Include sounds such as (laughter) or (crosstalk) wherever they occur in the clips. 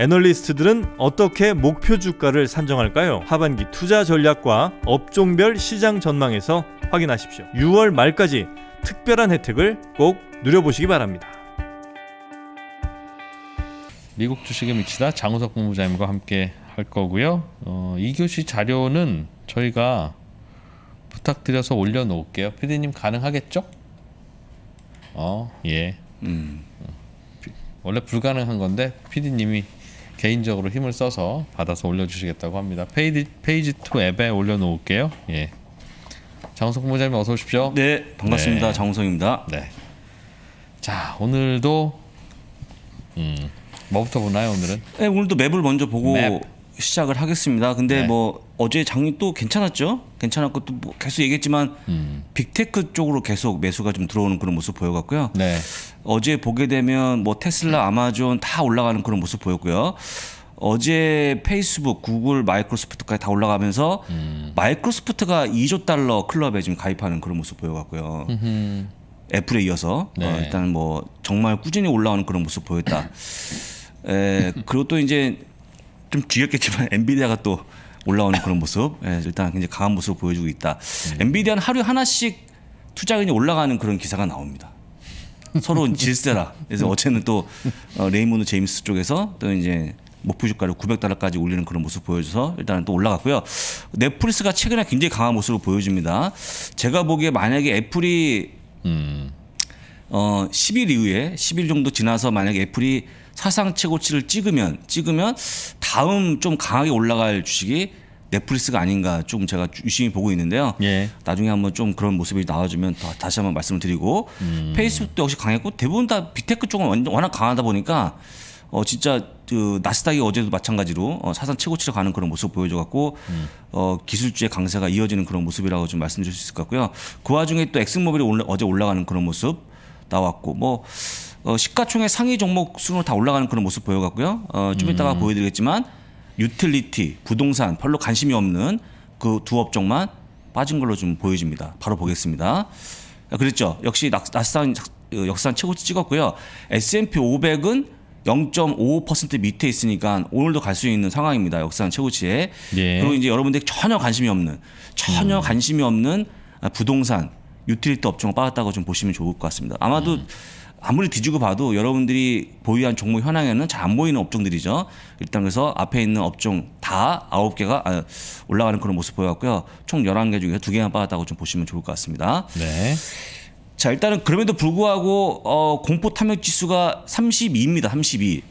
애널리스트들은 어떻게 목표 주가를 산정할까요? 하반기 투자 전략과 업종별 시장 전망에서 확인하십시오. 6월 말까지 특별한 혜택을 꼭 누려보시기 바랍니다. 미국 주식의 미치다 장우석 본부장님과 함께 할 거고요. 어, 2교시 자료는 저희가 부탁드려서 올려놓을게요. 피디님 가능하겠죠? 어, 예. 음. 어, 원래 불가능한 건데 피디님이 개인적으로 힘을 써서 받아서 올려주시겠다고 합니다. 페이지, 페이지 2 앱에 올려놓을게요. 예. 장성부장님 어서 오십시오. 네, 반갑습니다. 네. 장성입니다 네. 자, 오늘도 음, 뭐부터 보나요, 오늘은? 네, 오늘도 맵을 먼저 보고 맵. 시작을 하겠습니다. 근데 네. 뭐 어제 장이 또 괜찮았죠? 괜찮았고 또뭐 계속 얘기했지만 음. 빅테크 쪽으로 계속 매수가 좀 들어오는 그런 모습 보여갖고요 네. 어제 보게 되면 뭐 테슬라, 아마존 다 올라가는 그런 모습 보였고요. 어제 페이스북, 구글, 마이크로소프트까지 다 올라가면서 음. 마이크로소프트가 2조 달러 클럽에 지금 가입하는 그런 모습 보여갔고요. 애플에 이어서 어, 네. 어, 일단 뭐 정말 꾸준히 올라오는 그런 모습 보였다. 에, 그리고 또 이제 좀 뒤였겠지만 (laughs) 엔비디아가 또 올라오는 그런 모습 예, 일단 굉장히 강한 모습을 보여주고 있다. 음. 엔비디아는 하루 에 하나씩 투자금이 올라가는 그런 기사가 나옵니다. 서로 질세라. 그래서 음. 어제는 또 어, 레이모드 제임스 쪽에서 또 이제 목표 주가를 900달러까지 올리는 그런 모습 보여줘서 일단은 또 올라갔고요. 넷플릭스가 최근에 굉장히 강한 모습을 보여줍니다. 제가 보기에 만약에 애플이 음. 어 10일 이후에 10일 정도 지나서 만약에 애플이 사상 최고치를 찍으면 찍으면 다음 좀 강하게 올라갈 주식이 넷플릭스가 아닌가 좀 제가 유심히 보고 있는데요. 예. 나중에 한번 좀 그런 모습이 나와주면 다시 한번 말씀을 드리고 음. 페이스북도 역시 강했고 대부분 다 비테크 쪽은 워낙 강하다 보니까 어 진짜 그 나스닥이 어제도 마찬가지로 어, 사상 최고치를 가는 그런 모습 보여줘갖고 음. 어 기술주의 강세가 이어지는 그런 모습이라고 좀 말씀드릴 수 있을 것 같고요. 그 와중에 또 엑스모빌이 오늘 어제 올라가는 그런 모습 나왔고 뭐 어, 시가총액 상위 종목 순으로 다 올라가는 그런 모습 보여갖고요. 어, 좀 이따가 음. 보여드리겠지만 유틸리티, 부동산 별로 관심이 없는 그 두 업종만 빠진 걸로 좀 보여집니다. 바로 보겠습니다. 아, 그랬죠. 역시 낙상 어, 역산 최고치 찍었고요. S&P 500은 0.55% 밑에 있으니까 오늘도 갈 수 있는 상황입니다. 역산 최고치에. 예. 그리고 이제 여러분들 전혀 관심이 없는 전혀 음. 관심이 없는 아, 부동산 유틸리티 업종 빠졌다고 좀 보시면 좋을 것 같습니다. 아마도 음. 아무리 뒤지고 봐도 여러분들이 보유한 종목 현황에는 잘 안 보이는 업종들이죠. 일단 그래서 앞에 있는 업종 다 아홉 개가 아, 올라가는 그런 모습 보였고요. 총 열한 개 중에 두 개만 빠졌다고 좀 보시면 좋을 것 같습니다. 네. 자, 일단은 그럼에도 불구하고 어, 공포 탐욕 지수가 32입니다. 32.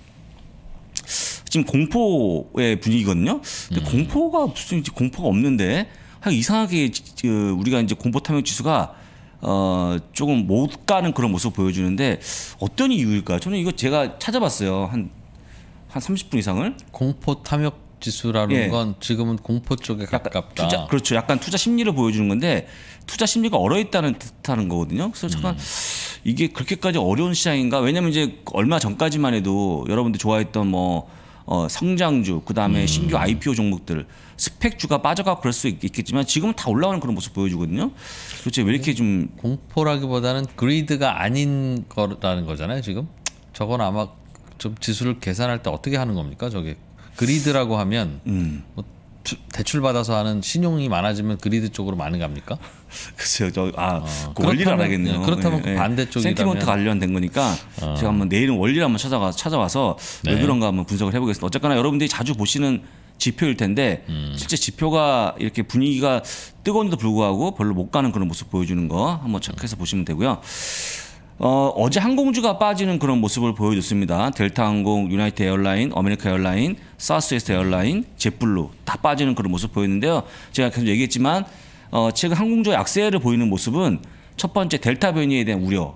지금 공포의 분위기거든요. 근데 음. 공포가 무슨 공포가 없는데 하여 이상하게 그 우리가 이제 공포 탐욕 지수가 어, 조금 못 가는 그런 모습 보여주는데 어떤 이유일까? 저는 이거 제가 찾아봤어요. 한, 한 30분 이상을. 공포 탐욕 지수라는 예. 건 지금은 공포 쪽에 가깝다. 투자, 그렇죠. 약간 투자 심리를 보여주는 건데 투자 심리가 얼어 있다는 듯하는 거거든요. 그래서 잠깐 음. 이게 그렇게까지 어려운 시장인가? 왜냐면 이제 얼마 전까지만 해도 여러분들 좋아했던 뭐 어, 성장주, 그다음에 음. 신규 IPO 종목들 스펙주가 빠져가 그럴 수 있, 겠지만 지금은 다 올라오는 그런 모습 보여주거든요. 도대체 왜 이렇게 네. 좀 공포라기보다는 그리드가 아닌 거라는 거잖아요. 지금 저건 아마 좀 지수를 계산할 때 어떻게 하는 겁니까? 저게 그리드라고 하면 음. 뭐 대출 받아서 하는 신용이 많아지면 그리드 쪽으로 많이 갑니까? (laughs) 글쎄요, 저아 어, 그 원리를 알겠네요 아 네, 그렇다면 예, 반대 쪽이 센티먼트 관련된 거니까 어. 제가 한번 내일은 원리를 한번 찾아가 찾아와서 네. 왜 그런가 한번 분석을 해보겠습니다. 어쨌거나 여러분들이 자주 보시는 지표일 텐데 음. 실제 지표가 이렇게 분위기가 뜨거운데도 불구하고 별로 못 가는 그런 모습 보여주는 거 한번 체크해서 음. 보시면 되고요. 어, 어제 항공주가 빠지는 그런 모습을 보여줬습니다. 델타항공, 유나이트 에어라인, 어메리카 에어라인, 사우스웨스트 에어라인, 제블루 다 빠지는 그런 모습 보였는데요. 제가 계속 얘기했지만 어, 최근 항공주 약세를 보이는 모습은 첫 번째 델타 변이에 대한 우려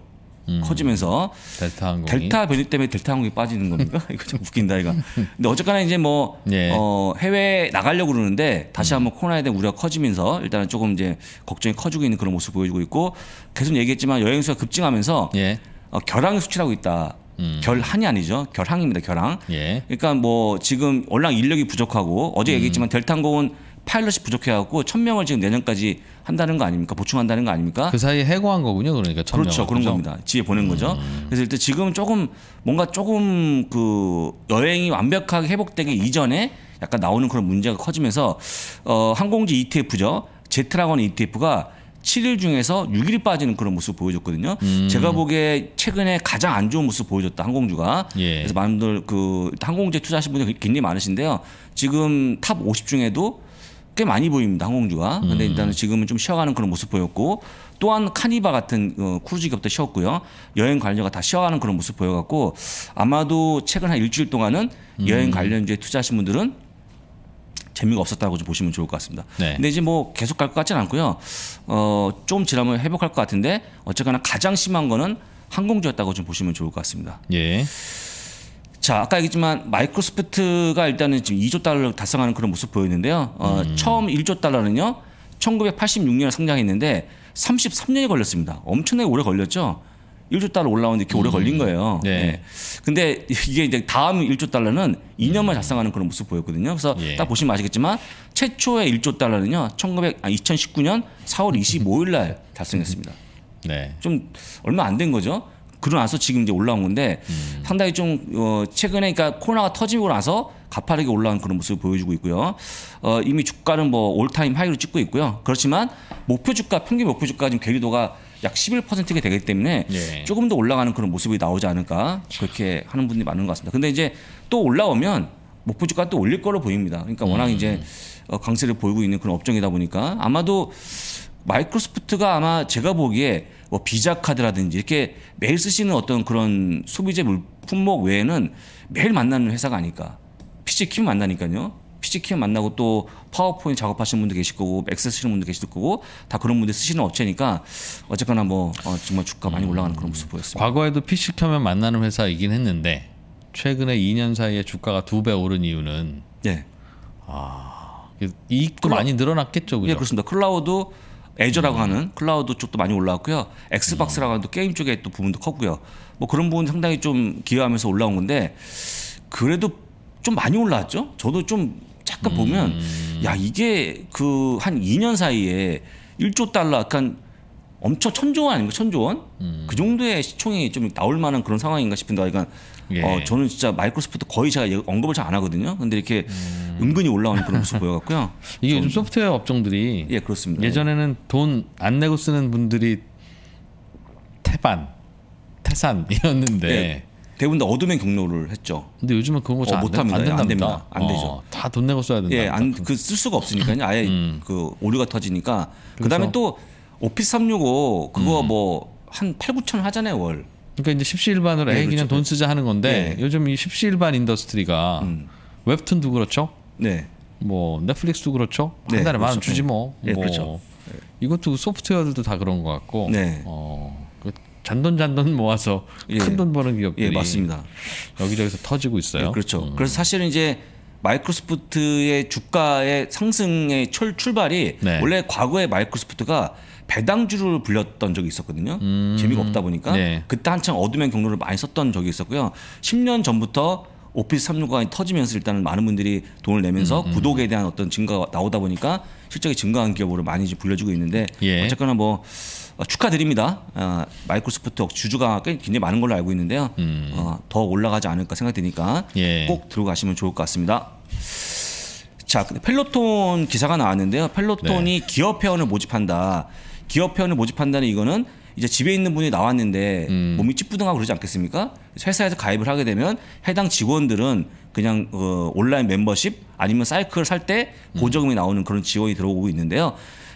음. 커지면서 델타 항공 델타 변이 때문에 델타 항공이 빠지는 겁니까? (laughs) 이거 좀 웃긴다 이거. 근데 어쨌거나 이제 뭐 예. 어, 해외 나가려고 그러는데 다시 음. 한번 코로나에 대한 우려가 커지면서 일단은 조금 이제 걱정이 커지고 있는 그런 모습 보여주고 있고 계속 얘기했지만 여행 수가 급증하면서 예. 어, 결항이 수출하고 있다. 음. 결항이 아니죠. 결항입니다. 결항. 예. 그러니까 뭐 지금 월랑 인력이 부족하고 어제 음. 얘기했지만 델타항공은 파일럿이 부족해갖고 천명을 지금 내년까지 한다는 거 아닙니까? 보충한다는 거 아닙니까? 그 사이에 해고한 거군요, 그러니까 천 그렇죠, 그런 그죠? 겁니다. 지에 보낸 거죠. 음. 그래서 일단 지금 조금 뭔가 조금 그 여행이 완벽하게 회복되기 이전에 약간 나오는 그런 문제가 커지면서 어, 항공주 ETF죠, 제트라건는 ETF가 7일 중에서 6일이 빠지는 그런 모습 을 보여줬거든요. 음. 제가 보기에 최근에 가장 안 좋은 모습 을 보여줬다 항공주가. 예. 그래서 많은 분들 그 항공주에 투자하신 분이 굉장히 많으신데요. 지금 탑 50 중에도 꽤 많이 보입니다 항공주가. 근데 음. 일단은 지금은 좀 쉬어가는 그런 모습 보였고 또한 카니바 같은 어, 크루즈 기업도 쉬었고요. 여행 관련가 자다 쉬어가는 그런 모습 보여갖고 아마도 최근 한 일주일 동안은 음. 여행 관련주에 투자하신 분들은 재미가 없었다고 좀 보시면 좋을 것 같습니다. 네. 근데 이제 뭐 계속 갈 것 같지는 않고요. 어, 좀 지나면 회복할 것 같은데 어쨌거나 가장 심한 거는 항공주였다고 좀 보시면 좋을 것 같습니다. 예. 자, 아까 얘기했지만 마이크로소프트가 일단은 지금 2조 달러를 달성하는 그런 모습 보였는데요. 어, 음. 처음 1조 달러는요. 1986년에 성장했는데 33년이 걸렸습니다. 엄청나게 오래 걸렸죠. 1조 달러 올라오는데 이렇게 오래 음. 걸린 거예요. 네. 네. 근데 이게 이제 다음 1조 달러는 2년만 음. 달성하는 그런 모습 보였거든요. 그래서 예. 딱 보시면 아시겠지만 최초의 1조 달러는요. 1900, 아, 2019년 4월 25일 날 달성했습니다. 네. 좀 얼마 안 된 거죠. 그러고 나서 지금 이제 올라온 건데 음. 상당히 좀 어, 최근에 그러니까 코로나가 터지고 나서 가파르게 올라온 그런 모습을 보여주고 있고요. 어, 이미 주가는 뭐 올타임 하이로 찍고 있고요. 그렇지만 목표 주가 평균 목표 주가 지금 괴리도가 약 11%가 되기 때문에 예. 조금 더 올라가는 그런 모습이 나오지 않을까 그렇게 하는 분들이 많은 것 같습니다. 근데 이제 또 올라오면 목표 주가 또 올릴 거로 보입니다. 그러니까 워낙 음. 이제 어, 강세를 보이고 있는 그런 업종이다 보니까 아마도 마이크로소프트가 아마 제가 보기에 뭐 비자 카드라든지 이렇게 매일 쓰시는 어떤 그런 소비재 품목 외에는 매일 만나는 회사가 아닐까. PC 키면 만나니까요. PC 키면 만나고 또 파워포인트 작업하시는 분도 계실 거고 엑셀 쓰시는 분도 계실 거고 다 그런 분들 쓰시는 업체니까 어쨌거나 뭐 어, 정말 주가 많이 올라가는 그런 모습 보였습니다. 과거에도 PC 켜면 만나는 회사이긴 했는데 최근에 2년 사이에 주가가 두 배 오른 이유는 네. 아 이익도 클라... 많이 늘어났겠죠, 그죠? 예, 그렇습니다. 클라우드 애저라고 하는 클라우드 쪽도 많이 올라왔고요. 엑스박스라고 하는 게임 쪽에 또 부분도 컸고요. 뭐 그런 부분 상당히 좀 기여하면서 올라온 건데 그래도 좀 많이 올라왔죠. 저도 좀 잠깐 보면 음. 야 이게 그 한 2년 사이에 1조 달러 약간 그러니까 엄청 천조 원아닌가 천조 원? 음. 그 정도의 시총이 좀 나올 만한 그런 상황인가 싶은데, 그러니까 예. 어, 저는 진짜 마이크로소프트 거의 제가 예, 언급을 잘 안 하거든요. 근데 이렇게 음. 은근히 올라오는 그런 모습 보여갖고요. (laughs) 이게 요즘 소프트웨어 업종들이 예 그렇습니다. 예전에는 돈 안 내고 쓰는 분들이 태반, 태산이었는데 (laughs) 예. 대부분 다 어둠의 경로를 했죠. 근데 요즘은 그런 거잘 어, 못합니다. 안, 안 됩니다. 안 되죠. 어, 다돈 내고 써야 된다. 예, 안 그 쓸 수가 없으니까요. 아예 음. 그 오류가 터지니까. 그다음에 그렇죠. 또 오피스 365 그거 음. 뭐한 8, 9천 하잖아요 월. 그러니까 이제 십시일반으로 네, 예, 그렇죠. 그냥 돈 쓰자 하는 건데 네. 요즘 이 십시일반 인더스트리가 음. 웹툰도 그렇죠. 네. 뭐 넷플릭스도 그렇죠. 네, 한 달에 만원 그렇죠. 주지 뭐. 네, 뭐 그렇죠. 이것도 그 소프트웨어들도 다 그런 것 같고. 네. 어, 그 잔돈 잔돈 모아서 예. 큰돈 버는 기업들이 예, 맞습니다. 여기저기서 터지고 있어요. 예, 그렇죠. 음. 그래서 사실은 이제 마이크로소프트의 주가의 상승의 출, 출발이 네. 원래 과거에 마이크로소프트가 배당주를 불렸던 적이 있었거든요. 음. 재미가 없다 보니까 네. 그때 한창 어둠의 경로를 많이 썼던 적이 있었고요. 10년 전부터 오피스 365가 터지면서 일단은 많은 분들이 돈을 내면서 음, 음. 구독에 대한 어떤 증가가 나오다 보니까 실적이 증가한 기업으로 많이 이제 불려주고 있는데 예. 어쨌거나 뭐 어, 축하드립니다. 어, 마이크로소프트 주주가 굉장히 많은 걸로 알고 있는데요. 음. 어, 더 올라가지 않을까 생각되니까 예. 꼭 들어가시면 좋을 것 같습니다. 자, 펠로톤 기사가 나왔는데요. 펠로톤이 네. 기업 회원을 모집한다. 기업 회원을 모집한다는 이거는 이제 집에 있는 분이 나왔는데 음. 몸이 찌뿌둥하고 그러지 않겠습니까? 회사에서 가입을 하게 되면 해당 직원들은 그냥 어, 온라인 멤버십 아니면 사이클 살 때 보조금이 나오는 그런 지원이 들어오고 있는데요.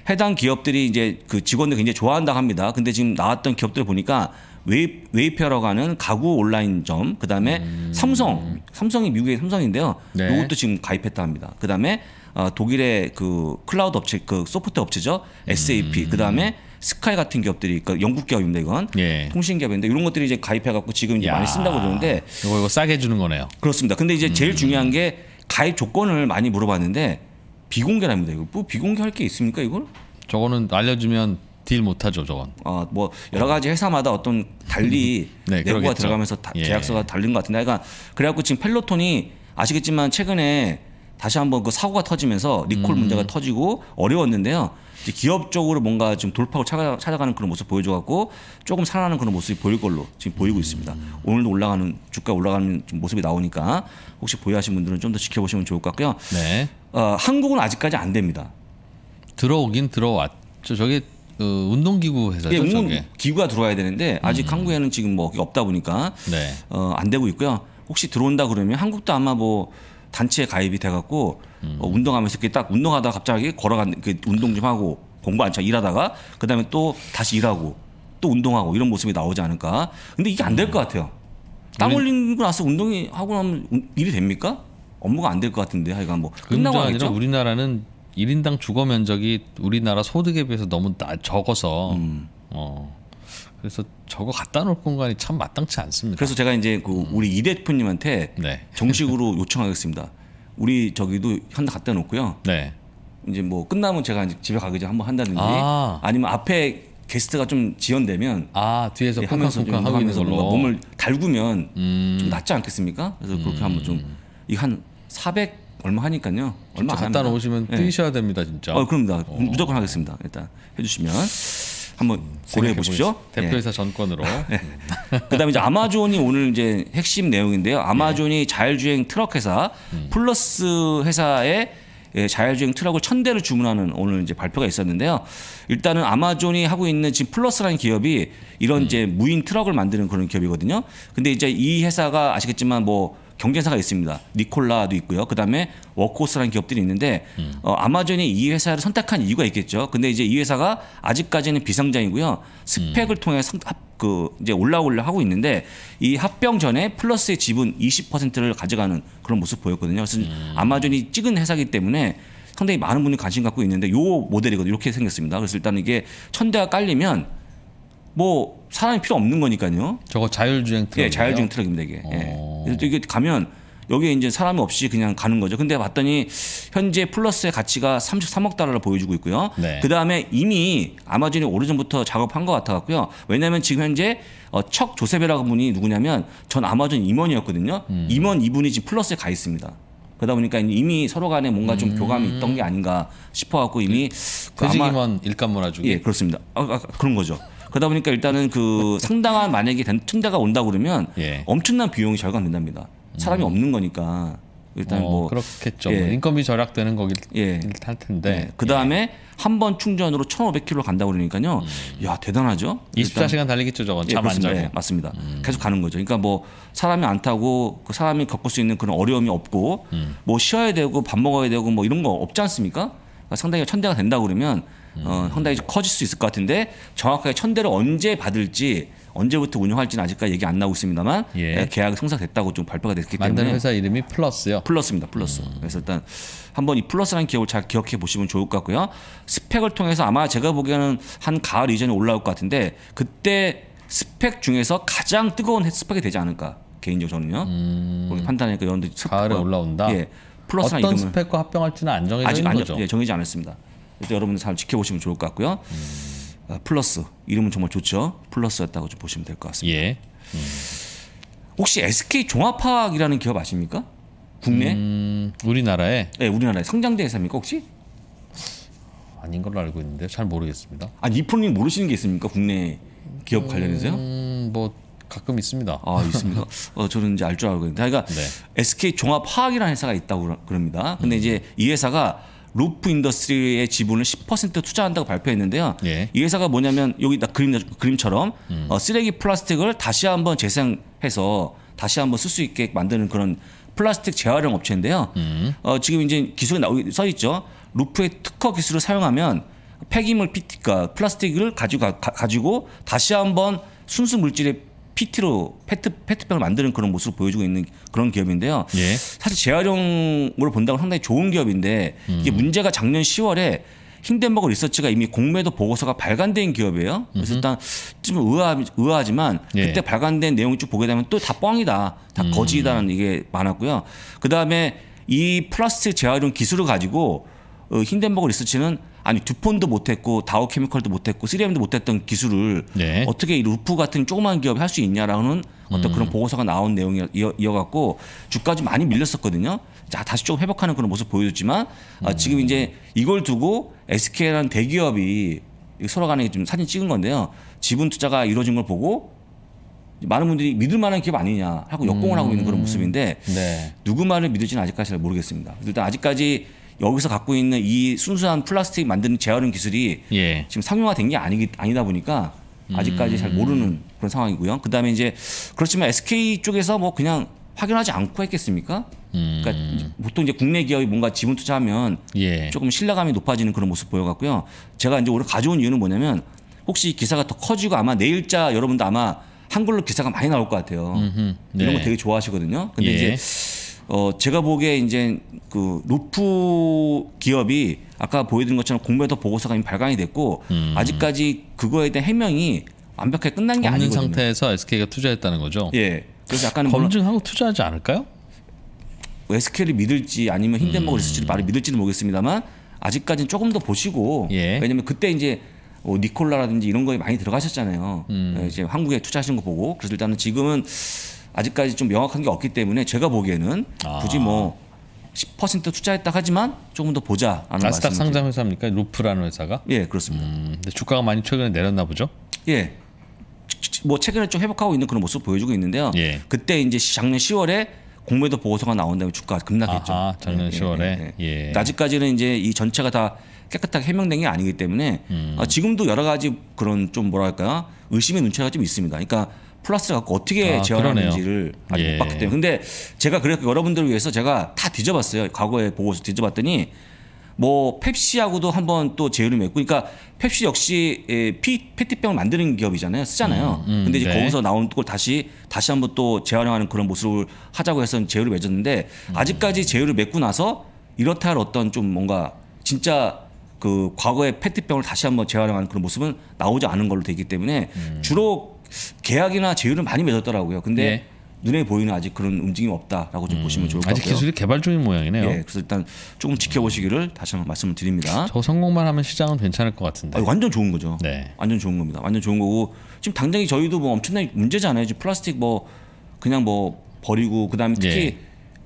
해당 기업들이 이제 그 직원들 굉장히 좋아한다고 합니다. 근데 지금 나왔던 기업들 보니까 웨입 웨이페어라고 가는 가구 온라인점 그다음에 음. 삼성 삼성이 미국의 삼성인데요. 네. 이것도 지금 가입했다 합니다. 그다음에 어, 독일의 그 클라우드 업체 그 소프트 업체죠 SAP 음. 그 다음에 스카이 같은 기업들이 그 영국 기업입니다 이건 예. 통신 기업인데 이런 것들이 이제 가입해갖고 지금 이제 야. 많이 쓴다고 그러는데 이거 이거 싸게 주는 거네요. 그렇습니다. 근데 이제 제일 음. 중요한 게 가입 조건을 많이 물어봤는데 비공개랍니다. 이거 뭐 비공개할 게 있습니까 이걸? 저거는 알려주면 딜 못하죠 저건. 아뭐 여러 가지 회사마다 어떤 달리 음. 네, 내부가 들어가면서 다, 예. 계약서가 예. 다른 것 같은데, 그러니까 그래갖고 지금 펠로톤이 아시겠지만 최근에 다시 한번 그 사고가 터지면서 리콜 음. 문제가 터지고 어려웠는데요. 이제 기업 쪽으로 뭔가 지금 돌파구 찾아, 찾아가는 그런 모습 보여줘갖고 조금 살아나는 그런 모습이 보일 걸로 지금 보이고 있습니다. 오늘도 올라가는 주가 올라가는 모습이 나오니까 혹시 보유하신 분들은 좀 더 지켜보시면 좋을 것 같고요. 네. 어, 한국은 아직까지 안 됩니다. 들어오긴 들어왔죠. 저게 어, 운동기구 회사죠. 예, 운동 기구가 들어와야 되는데 아직 음. 한국에는 지금 뭐 없다 보니까 네. 어, 안 되고 있고요. 혹시 들어온다 그러면 한국도 아마 뭐 단체에 가입이 돼갖고 음. 어, 운동하면서 이렇게 딱 운동하다가 갑자기 걸어간 그 운동 좀 하고 공부 안차 일하다가 그다음에 또 다시 일하고 또 운동하고 이런 모습이 나오지 않을까. 근데 이게 안 될것 음. 같아요. 땀 흘리고 나서 운동이 하고 나면 일이 됩니까? 업무가 안 될 것 같은데 하여간 뭐 끝나고 하겠죠. 우리나라는 1인당 주거 면적이 우리나라 소득에 비해서 너무 나, 적어서 음. 어. 그래서 저거 갖다 놓을 공간이 참 마땅치 않습니다. 그래서 제가 이제 그 우리 이 대표님한테 네. 정식으로 (laughs) 요청하겠습니다. 우리 저기도 현다 갖다 놓고요. 네. 이제 뭐 끝나면 제가 집에 가기 전에 한번 한다든지 아. 니면 앞에 게스트가 좀 지연되면 아 뒤에서 네, 하면서 좀 하고 있는 걸로 몸을 달구면 음. 좀 낫지 않겠습니까? 그래서 그렇게 음. 한번 좀 이 한400 얼마 하니까요. 얼마 갖다 놓으시면 네. 뛰셔야 됩니다, 진짜. 어, 그럼니다 어. 무조건 하겠습니다. 일단 해주시면. 한번 고려해 보시죠 예. 대표이사 예. 전권으로. 예. 그다음에 이제 아마존이 오늘 이제 핵심 내용인데요. 아마존이 예. 자율주행 트럭 회사 음. 플러스 회사에 예, 자율주행 트럭을 천 대를 주문하는 오늘 이제 발표가 있었는데요. 일단은 아마존이 하고 있는 지금 플러스라는 기업이 이런 음. 이제 무인 트럭을 만드는 그런 기업이거든요. 근데 이제 이 회사가 아시겠지만 뭐 경쟁사가 있습니다. 니콜라도 있고요. 그다음에 워코스라는 기업들이 있는데 음. 어, 아마존이 이 회사를 선택한 이유가 있겠죠. 근데 이제 이 회사가 아직까지는 비상장이고요. 스펙을 음. 통해 성, 합, 그 이제 올라올라 하고 있는데 이 합병 전에 플러스의 지분 20%를 가져가는 그런 모습 보였거든요. 그래서 음. 아마존이 찍은 회사기 때문에 상당히 많은 분이 관심 갖고 있는데 요 모델이거든요. 이렇게 생겼습니다. 그래서 일단 이게 천대가 깔리면 뭐 사람이 필요 없는 거니까요. 저거 자율주행 트럭. 예, 자율주행 트럭입니다 이게. 예. 어. 예. 그래서 이게 가면 여기에 이제 사람이 없이 그냥 가는 거죠. 근데 봤더니 현재 플러스의 가치가 33억 달러를 보여주고 있고요. 네. 그 다음에 이미 아마존이 오래전부터 작업한 것 같아갖고요. 왜냐하면 지금 현재 어, 척 조세베라고 분이 누구냐면 전 아마존 임원이었거든요. 음. 임원 이분이 지금 플러스에 가 있습니다. 그러다 보니까 이미 서로 간에 뭔가 좀 음. 교감이 있던 게 아닌가 싶어갖고 이미 퇴직임원 그 아마... 일감 몰아주기. 예, 그렇습니다. 아, 아, 그런 거죠. 그러다 보니까 일단은 그 상당한 만약에 층자가 온다 그러면 예. 엄청난 비용이 절감된답니다. 사람이 음. 없는 거니까 일단 어, 뭐 그렇겠죠. 예. 뭐 인건비 절약되는 거길 예. 할 텐데. 예. 그 다음에 예. 한번 충전으로 1,500km 간다 그러니까요. 음. 야 대단하죠. 24시간 달리겠죠, 저건 예, 차 예, 자 맞습니다. 음. 계속 가는 거죠. 그러니까 뭐 사람이 안 타고 그 사람이 겪을 수 있는 그런 어려움이 없고 음. 뭐 쉬어야 되고 밥 먹어야 되고 뭐 이런 거 없지 않습니까? 그러니까 상당히 천대가 된다 그러면 어, 상당히 커질 수 있을 것 같은데 정확하게 천대를 언제 받을지 언제부터 운영할지는 아직까지 얘기 안 나오고 있습니다만 예. 예 계약이 성사됐다고 좀 발표가 됐기 만든 때문에 회사 이름이 플러스요. 플러스입니다. 플러스. 음. 그래서 일단 한번 이 플러스라는 기업을 잘 기억해 보시면 좋을 것 같고요. 스펙을 통해서 아마 제가 보기에는 한 가을 이전에 올라올 것 같은데 그때 스펙 중에서 가장 뜨거운 스펙이 되지 않을까 개인적으로 저는요. 음. 판단하니까 여러분들 가을에 올라온다. 예. 플러스 어떤 이름은 스펙과 합병할지는 안 정해져 아직 안, 거죠? 예, 정해지 않았습니다. 여러분들 잘 지켜보시면 좋을 것 같고요. 음. 아, 플러스 이름은 정말 좋죠. 플러스였다고 좀 보시면 될 것 같습니다. 예. 음. 혹시 SK 종합화학이라는 기업 아십니까? 국내? 음, 우리나라에? 네, 우리나라에 성장대 회사입니까 혹시? 아닌 걸로 알고 있는데 잘 모르겠습니다. 아니 이프로님 모르시는 게 있습니까? 국내 기업 관련해서요? 음, 뭐 가끔 있습니다. 아 있습니다. (laughs) 어, 저는 이제 알 줄 알고 있는데, 그러니까 네. SK 종합화학이라는 회사가 있다고 그럽니다. 근데 음. 이제 이 회사가 루프 인더스트리의 지분을 10% 투자한다고 발표했는데요. 예. 이 회사가 뭐냐면 여기 다 그림 그림처럼 음. 어, 쓰레기 플라스틱을 다시 한번 재생해서 다시 한번 쓸 수 있게 만드는 그런 플라스틱 재활용 업체인데요. 음. 어, 지금 이제 기술이 나오기 써 있죠. 루프의 특허 기술을 사용하면 폐기물 피티가 플라스틱을 가지고 가, 지고 다시 한번 순수 물질의 PT로 페트 페트병을 만드는 그런 모습을 보여주고 있는 그런 기업인데요. 예. 사실 재활용으로 본다고 상당히 좋은 기업인데 음. 이게 문제가 작년 10월에 힌덴버그 리서치가 이미 공매도 보고서가 발간된 기업이에요. 그래서 일단 좀 의아, 의아하지만 예. 그때 발간된 내용을 쭉 보게 되면 또 다 뻥이다, 다 음. 거짓이다는 이게 많았고요. 그 다음에 이 플라스틱 재활용 기술을 가지고 어, 힌덴버그 리서치는 아니 두폰도 못했고 다우 케미컬도 못했고 3M도 못했던 기술을 네. 어떻게 이 루프 같은 조그만 기업이 할 수 있냐라는 어떤 음. 그런 보고서가 나온 내용이 이어, 이어갔고 주가 좀 많이 밀렸었거든요. 자 다시 좀 회복하는 그런 모습 보여줬지만 아, 음. 아, 지금 이제 이걸 두고 SK라는 대기업이 서로 간에 좀 사진 찍은 건데요. 지분 투자가 이루어진 걸 보고 많은 분들이 믿을 만한 기업 아니냐 하고 역공을 음. 하고 있는 그런 음. 모습인데 네. 누구 말을 믿을지는 아직까지 잘 모르겠습니다. 일단 아직까지 여기서 갖고 있는 이 순수한 플라스틱 만드는 재활용 기술이 예. 지금 상용화된 게 아니, 아니다 보니까 아직까지 음. 잘 모르는 그런 상황이고요. 그다음에 이제 그렇지만 SK 쪽에서 뭐 그냥 확인하지 않고 했겠습니까? 그러니까 음. 그러니까 보통 이제 국내 기업이 뭔가 지분 투자하면 예. 조금 신뢰감이 높아지는 그런 모습 보여갖고요. 제가 이제 오늘 가져온 이유는 뭐냐면 혹시 기사가 더 커지고 아마 내일자 여러분도 아마 한글로 기사가 많이 나올 것 같아요. 음흠, 네. 이런 거 네. 되게 좋아하시거든요. 근데 예. 이제 어 제가 보기에 이제 그 루프 기업이 아까 보여드린 것처럼 공매도 보고서가 이미 발간이 됐고 음. 아직까지 그거에 대한 해명이 완벽하게 끝난 게아닌 상태에서 SK가 투자했다는 거죠. 예. 그래서 약간은 검증하고 물론... 투자하지 않을까요? SK를 믿을지 아니면 힌덴버그 음. 리서치를 말을 믿을지는 모르겠습니다만 아직까지는 조금 더 보시고 예. 왜냐면 그때 이제 어, 니콜라라든지 이런 거에 많이 들어가셨잖아요. 음. 네, 이제 한국에 투자하신거 보고 그래서 일단은 지금은 아직까지 좀 명확한 게 없기 때문에 제가 보기에는 아. 굳이 뭐 10% 투자했다 하지만 조금 더 보자. 나스닥 상장 회사입니까? 루프라는 회사가? 예, 그렇습니다. 음, 근데 주가가 많이 최근에 내렸나 보죠? 예. 뭐 최근에 좀 회복하고 있는 그런 모습 보여주고 있는데요. 예. 그때 이제 작년 10월에 공매도 보고서가 나온 다음에 주가 급락했죠. 아 작년 10월에. 예 예, 예, 예, 예. 아직까지는 이제 이 전체가 다 깨끗하게 해명된 게 아니기 때문에 음. 아, 지금도 여러 가지 그런 좀 뭐랄까요 의심의 눈치가 좀 있습니다. 그러니까 플러스를 갖고 어떻게 아, 재활하는지를 아직 예. 못 봤기 때문에. 근데 제가 그래서 여러분들을 위해서 제가 다 뒤져봤어요. 과거에 보고서 뒤져봤더니 뭐 펩시하고도 한번 또 제휴를 맺고 그러니까 펩시 역시 예, 피, 페트병을 만드는 기업이잖아요 쓰잖아요 음, 음, 근데 이제 네. 거기서 나온 걸 다시 다시 한번 또 재활용하는 그런 모습을 하자고 해서 제휴를 맺었는데 음. 아직까지 제휴를 맺고 나서 이렇다 할 어떤 좀 뭔가 진짜 그 과거의 페티병을 다시 한번 재활용하는 그런 모습은 나오지 않은 걸로 되기 때문에 음. 주로 계약이나 제휴를 많이 맺었더라고요. 근데 예. 눈에 보이는 아직 그런 움직임 없다라고 좀 음, 보시면 좋을 것 같아요. 아직 기술이 개발 중인 모양이네요. 예, 그래서 일단 조금 지켜보시기를 다시 한번 말씀을 드립니다. 저 성공만 하면 시장은 괜찮을 것 같은데. 아, 완전 좋은 거죠. 네. 완전 좋은 겁니다. 완전 좋은 거고 지금 당장에 저희도 뭐 엄청나게 문제잖아요. 지금 플라스틱 뭐 그냥 뭐 버리고 그다음에 특히 예.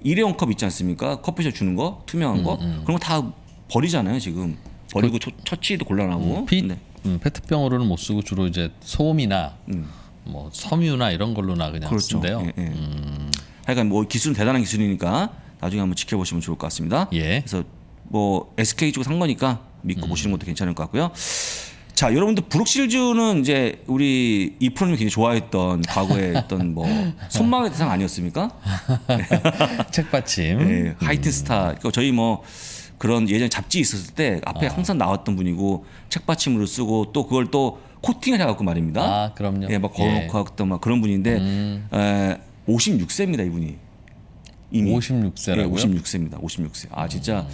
일회용 컵 있지 않습니까? 커피숍 주는 거 투명한 음, 거 음, 음. 그런 거 다 버리잖아요 지금. 버리고 그, 처, 처치도 곤란하고. 음, 피, 네. 음, 페트병으로는 못 쓰고 주로 이제 소음이나 음. 뭐 섬유나 이런 걸로나 그냥 그렇죠. 쓰는요 예, 예. 음. 하여간 뭐 기술은 대단한 기술이니까 나중에 한번 지켜보시면 좋을 것 같습니다. 예. 그래서 뭐 SK 쪽산 거니까 믿고 음. 보시는 것도 괜찮을 것 같고요. 자, 여러분들 브룩실즈는 이제 우리 이 프로님 굉장히 좋아했던 과거에 했던 (laughs) 뭐 손망의 대상 아니었습니까? (laughs) 책받침. 네, 예, 하이트 스타. 그 저희 뭐 그런 예전 잡지 있었을 때 앞에 아. 항상 나왔던 분이고 책받침으로 쓰고 또 그걸 또 코팅을 해갖고 말입니다. 아 그럼요. 예, 막 걸어놓고 예. 했던 막 그런 분인데 음. 에, 예, 56세입니다 이분이. 이미 56세라고요? 예, 56세입니다. 56세. 아 진짜 음.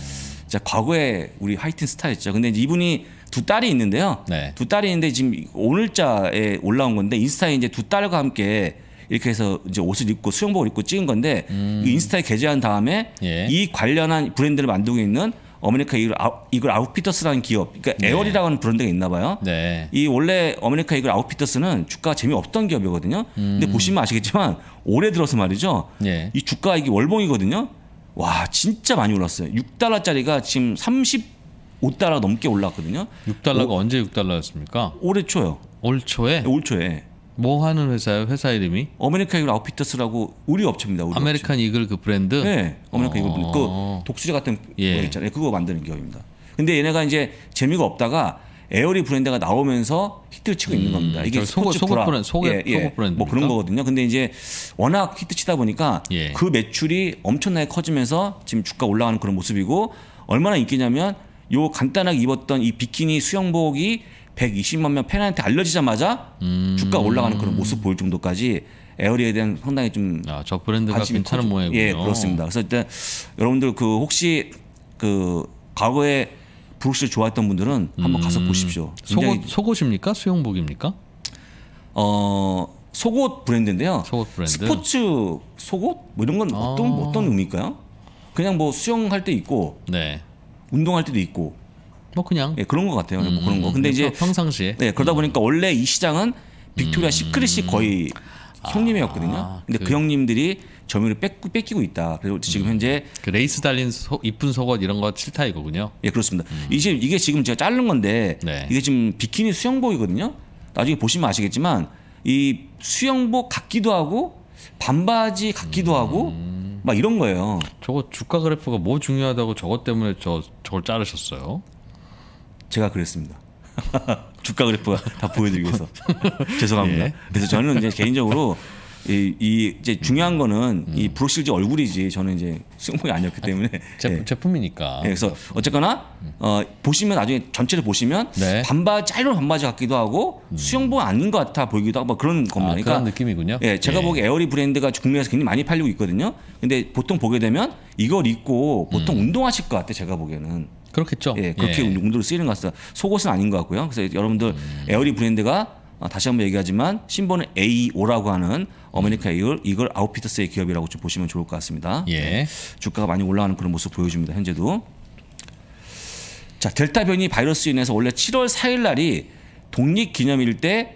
진짜 과거에 우리 하이틴 스타였죠. 근데 이분이 두 딸이 있는데요. 네. 두 딸이 있는데 지금 오늘자에 올라온 건데 인스타에 이제 두 딸과 함께 이렇게 해서 이제 옷을 입고 수영복을 입고 찍은 건데 음. 그 인스타에 게재한 다음에 예. 이 관련한 브랜드를 만들고 있는 어메리카 이글, 아우, 이글 아웃피터스라는 기업, 그러니까 네. 에어리라고 하는 브랜드가 있나 봐요. 네. 이 원래 어메리카 이글 아웃피터스는 주가가 재미없던 기업이거든요. 음. 근데 보시면 아시겠지만 올해 들어서 말이죠. 네. 이 주가 이게 월봉이거든요. 와, 진짜 많이 올랐어요. 6달러짜리가 지금 35달러 넘게 올랐거든요. 6달러가 오, 언제 6달러였습니까? 올해 초요. 올 초에? 올 초에. 뭐 하는 회사예요? 회사 이름이? 아메리칸 이글 아웃피터스라고 우리 업체입니다. 우리 아메리칸 업체. 이글 그 브랜드? 네. 아메리칸 이글 브랜드. 그 어. 독수리 같은 예. 거 있잖아요. 그거 만드는 기업입니다. 근데 얘네가 이제 재미가 없다가 에어리 브랜드가 나오면서 히트를 치고 음, 있는 겁니다. 이게 소고, 소고 속옷 브랜드, 소고, 예, 예. 브랜드, 뭐 그런 거거든요. 근데 이제 워낙 히트 치다 보니까 예. 그 매출이 엄청나게 커지면서 지금 주가 올라가는 그런 모습이고 얼마나 인기냐면 요 간단하게 입었던 이 비키니 수영복이 120만 명 팬한테 알려지자마자 음. 주가 올라가는 그런 모습 보일 정도까지 에어리에 대한 상당히 좀 아, 저 브랜드가 괜찮은 모양이군요. 예, 그렇습니다. 그래서 일단 여러분들 그 혹시 그 과거에 브룩스 를 좋아했던 분들은 한번 가서 음. 보십시오. 속옷 속옷입니까? 수영복입니까? 어 속옷 브랜드인데요. 속옷 브랜드. 스포츠 속옷 뭐 이런 건 어떤 아. 어떤 의미일까요? 그냥 뭐 수영할 때 있고 네. 운동할 때도 있고 뭐 그냥 예, 그런 것 같아요. 뭐 음, 뭐 그런 거. 음, 근데 음. 이제 평상시에 네 그러다 음. 보니까 원래 이 시장은 빅토리아 시크릿이 거의 아, 형님이었거든요. 아, 근데 그, 그 형님들이 점유를 뺏고 뺏기고 있다. 그래서 지금 음. 현재 그 레이스 달린 소, 이쁜 속옷 이런 거 싫다 이거군요. 예, 그렇습니다. 음. 이제 이게 지금 제가 자른 건데 네. 이게 지금 비키니 수영복이거든요. 나중에 보시면 아시겠지만 이 수영복 같기도 하고 반바지 같기도 음. 하고 막 이런 거예요. 저거 주가 그래프가 뭐 중요하다고 저것 때문에 저 저걸 자르셨어요? 제가 그랬습니다. (laughs) 주가 그래프다 보여드리고 해서 (laughs) 죄송합니다. 예. 그래서 저는 이제 개인적으로 이, 이 이제 중요한 거는 음. 이 브록실즈 얼굴이지 저는 이제 수용이 아니었기 때문에 제품, 예. 제품이니까 예, 그래서 어쨌거나 음. 어, 보시면 나중에 전체를 보시면 네. 반바 짧은 반바지 같기도 하고 음. 수영복 아닌 것 같아 보이기도 하고 뭐 그런 아, 겁니다. 아, 그런 그러니까 느낌이군요. 예, 제가 예. 보기 에어리 브랜드가 국내에서 굉장히 많이 팔리고 있거든요. 근데 보통 보게 되면 이걸 입고 보통 음. 운동하실 것 같아 제가 보기에는 그렇겠죠. 예, 그렇게 예. 용도로 쓰이는 것 같습니다. 속옷은 아닌 것 같고요. 그래서 여러분들 음. 에어리 브랜드가 아, 다시 한번 얘기하지만 신번은 AO라고 하는 어메리카 이글, 음. 이걸 아웃피터스의 기업이라고 좀 보시면 좋을 것 같습니다. 예. 네. 주가가 많이 올라가는 그런 모습 보여줍니다. 현재도. 자, 델타 변이 바이러스 인해서 원래 7월 4일 날이 독립 기념일 때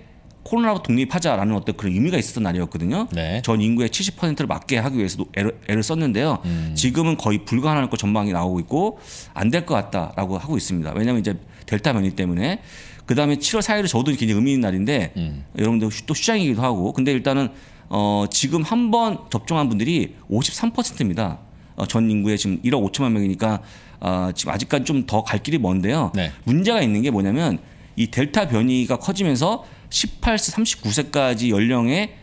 코로나로 독립하자라는 어떤 그런 의미가 있었던 날이었거든요. 네. 전 인구의 70%를 맞게 하기 위해서도 애를, 애를 썼는데요. 음. 지금은 거의 불가능할 것 전망이 나오고 있고 안 될 것 같다라고 하고 있습니다. 왜냐하면 이제 델타 변이 때문에 그 다음에 7월 4일은 저도 굉장히 의미 있는 날인데 음. 여러분들 또 휴장이기도 하고 근데 일단은 어, 지금 한 번 접종한 분들이 53%입니다. 어, 전 인구의 지금 1억 5천만 명이니까 어, 지금 아직까지 좀 더 갈 길이 먼데요. 네. 문제가 있는 게 뭐냐면 이 델타 변이가 커지면서 18세 39세까지 연령의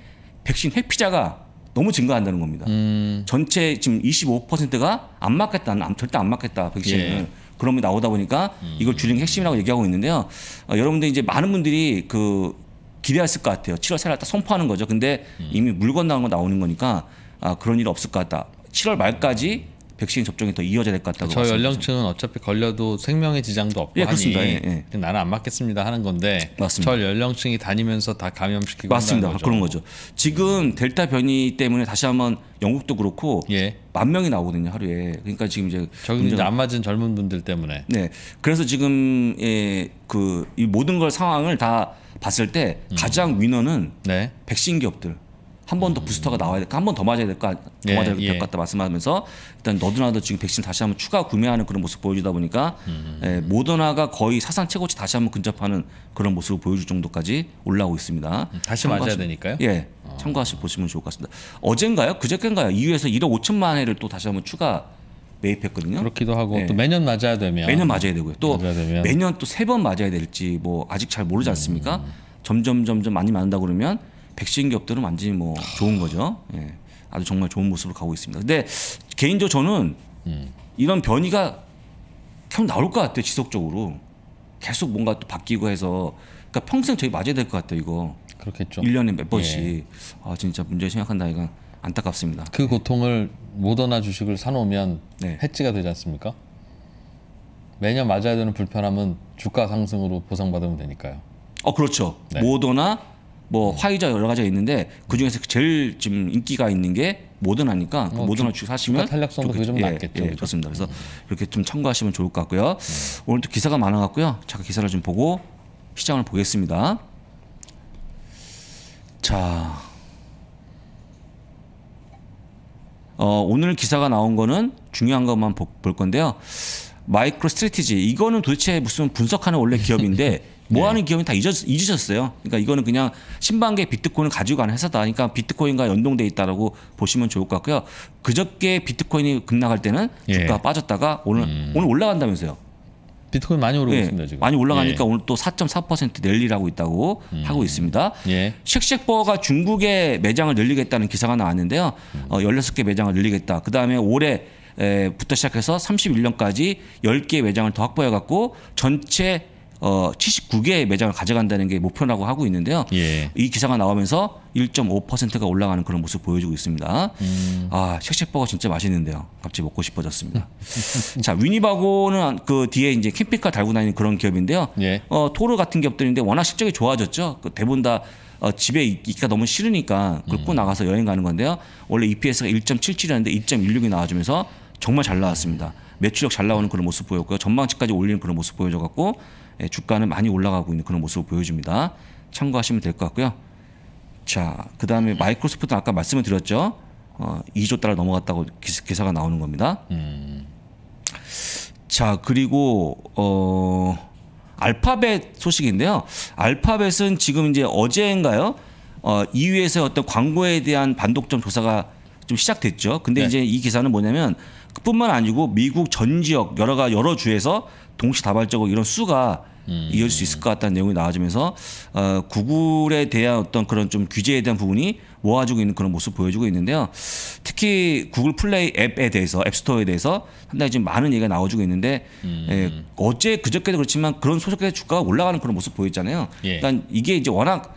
백신 회피자가 너무 증가한다는 겁니다. 음. 전체 지금 25%가 안 맞겠다, 안, 절대 안 맞겠다 백신을 예. 그러면 나오다 보니까 음. 이걸 줄이는 핵심이라고 얘기하고 있는데요. 어, 여러분들 이제 많은 분들이 그 기대했을 것 같아요. 7월 4일 딱 선포하는 거죠. 근데 음. 이미 물 건너간 거 나오는 거니까 아, 그런 일 없을 것 같다. 7월 말까지 백신 접종이 더 이어져야 될 것 같다고. 저 연령층은 어차피 걸려도 생명의 지장도 없고 예, 하니 예, 예. 나는 안 맞겠습니다 하는 건데 맞습니다. 저 연령층이 다니면서 다 감염시키고 맞습니다. 거죠. 그런 거죠. 지금 델타 변이 때문에 다시 한번 영국도 그렇고 예. 만 명이 나오거든요 하루에. 그러니까 지금 이제 저기 이제 안 맞은 젊은 분들 때문에. 네. 그래서 지금 예, 그이 모든 걸 상황을 다 봤을 때 음. 가장 위너는 네. 백신 기업들. 한번더 부스터가 나와야 될까 한 번 더 맞아야 될까 더 예, 맞아야 될것 예. 같다 말씀하면서 일단 너도나도 지금 백신 다시 한번 추가 구매하는 그런 모습 보여주다 보니까 음. 예, 모더나가 거의 사상 최고치 다시 한번 근접하는 그런 모습을 보여줄 정도까지 올라오고 있습니다. 음, 다시 맞아야 되니까요. 예, 어. 참고하시 보시면 좋을 것 같습니다. 어젠가요? 그저께인가요? 이 u 에서 1억 5천만 회를 또 다시 한번 추가 매입했거든요. 그렇기도 하고 예. 또 매년 맞아야 되면 매년 맞아야 되고요. 또 맞아야 되면. 매년 또 세 번 맞아야 될지 뭐 아직 잘 모르지 않습니까? 음. 점점 점점 많이 맞는다 그러면 백신 기업들은 완전히 뭐 좋은 거죠. 예. 아주 정말 좋은 모습으로 가고 있습니다. 근데 개인적으로 저는 음. 이런 변이가 계속 나올 것 같아요. 지속적으로 계속 뭔가 또 바뀌고 해서 그러니까 평생 저희 맞아야 될 것 같아요. 이거 그렇겠죠. 1년에 몇 번씩 예. 아 진짜 문제 생각한다 이건 안타깝습니다. 그 네. 고통을 모더나 주식을 사놓으면 네. 해지가 되지 않습니까? 매년 맞아야 되는 불편함은 주가 상승으로 보상받으면 되니까요. 어 그렇죠. 네. 모더나 뭐 화이자 여러 가지가 있는데 그 중에서 제일 지금 인기가 있는 게 모더나니까 그 어, 모더나 주식 사시면 탄력성도 그좀 예, 낮겠죠. 예, 예, 그렇습니다. 그래서 이렇게 좀 참고하시면 좋을 것 같고요. 오늘도 기사가 많아갖고요. 잠깐 기사를 좀 보고 시장을 보겠습니다. 자, 어, 오늘 기사가 나온 거는 중요한 것만 보, 볼 건데요. 마이크로 스트레티지 이거는 도대체 무슨 분석하는 원래 기업인데 (laughs) 뭐하는 네. 기업이 다잊으 잊으셨어요. 그러니까 이거는 그냥 신반계 비트코인을 가지고 가는 회사다. 그러니까 비트코인과 연동돼 있다라고 보시면 좋을 것 같고요. 그저께 비트코인이 급락할 때는 예. 주가가 예. 빠졌다가 오늘 음. 오늘 올라간다면서요. 비트코인 많이 오르고 예. 있습니다 지금. 많이 올라가니까 예. 오늘 또 4.4%내리라고 있다고 음. 하고 있습니다. 예. 쉑쉑버거가 중국에 매장을 늘리겠다는 기사가 나왔는데요. 음. 어, 16개 매장을 늘리겠다. 그 다음에 올해 에, 부터 시작해서 31년까지 10개 매장을 더 확보해 갖고 전체 어 79개의 매장을 가져간다는 게 목표라고 하고 있는데요. 예. 이 기사가 나오면서 1.5%가 올라가는 그런 모습 보여주고 있습니다. 음. 아 쉑쉑버거 진짜 맛있는데요. 갑자기 먹고 싶어졌습니다. (laughs) 자 위니바고는 그 뒤에 이제 캠핑카 달고 다니는 그런 기업인데요. 예. 어 토르 같은 기업들인데 워낙 실적이 좋아졌죠. 그 대부분 다 어, 집에 있기가 너무 싫으니까 긁고 음. 나가서 여행 가는 건데요. 원래 EPS가 1.77이었는데 2.16이 나와주면서 정말 잘 나왔습니다. 매출력 잘 나오는 그런 모습 보였고요. 전망치까지 올리는 그런 모습 보여줘갖고 예, 주가는 많이 올라가고 있는 그런 모습을 보여줍니다. 참고하시면 될 것 같고요. 자, 그 다음에 마이크로소프트 아까 말씀을 드렸죠. 어, 2조 달러 넘어갔다고 기사가 나오는 겁니다. 음. 자, 그리고 어, 알파벳 소식인데요. 알파벳은 지금 이제 어제인가요? 어, EU에서 어떤 광고에 대한 반독점 조사가 좀 시작됐죠. 근데 네. 이제 이 기사는 뭐냐면 그뿐만 아니고 미국 전 지역 여러가 여러 주에서 동시다발적으로 이런 수가 음. 이어질 수 있을 것 같다는 내용이 나와지면서 어, 구글에 대한 어떤 그런 좀 규제에 대한 부분이 모아지고 있는 그런 모습 보여주고 있는데요. 특히 구글 플레이 앱에 대해서 앱스토어에 대해서 상당히 지금 많은 얘기가 나와주고 있는데 음. 예, 어제 그저께도 그렇지만 그런 소속의 주가가 올라가는 그런 모습 보였잖아요. 예. 그러니까 이게 이제 워낙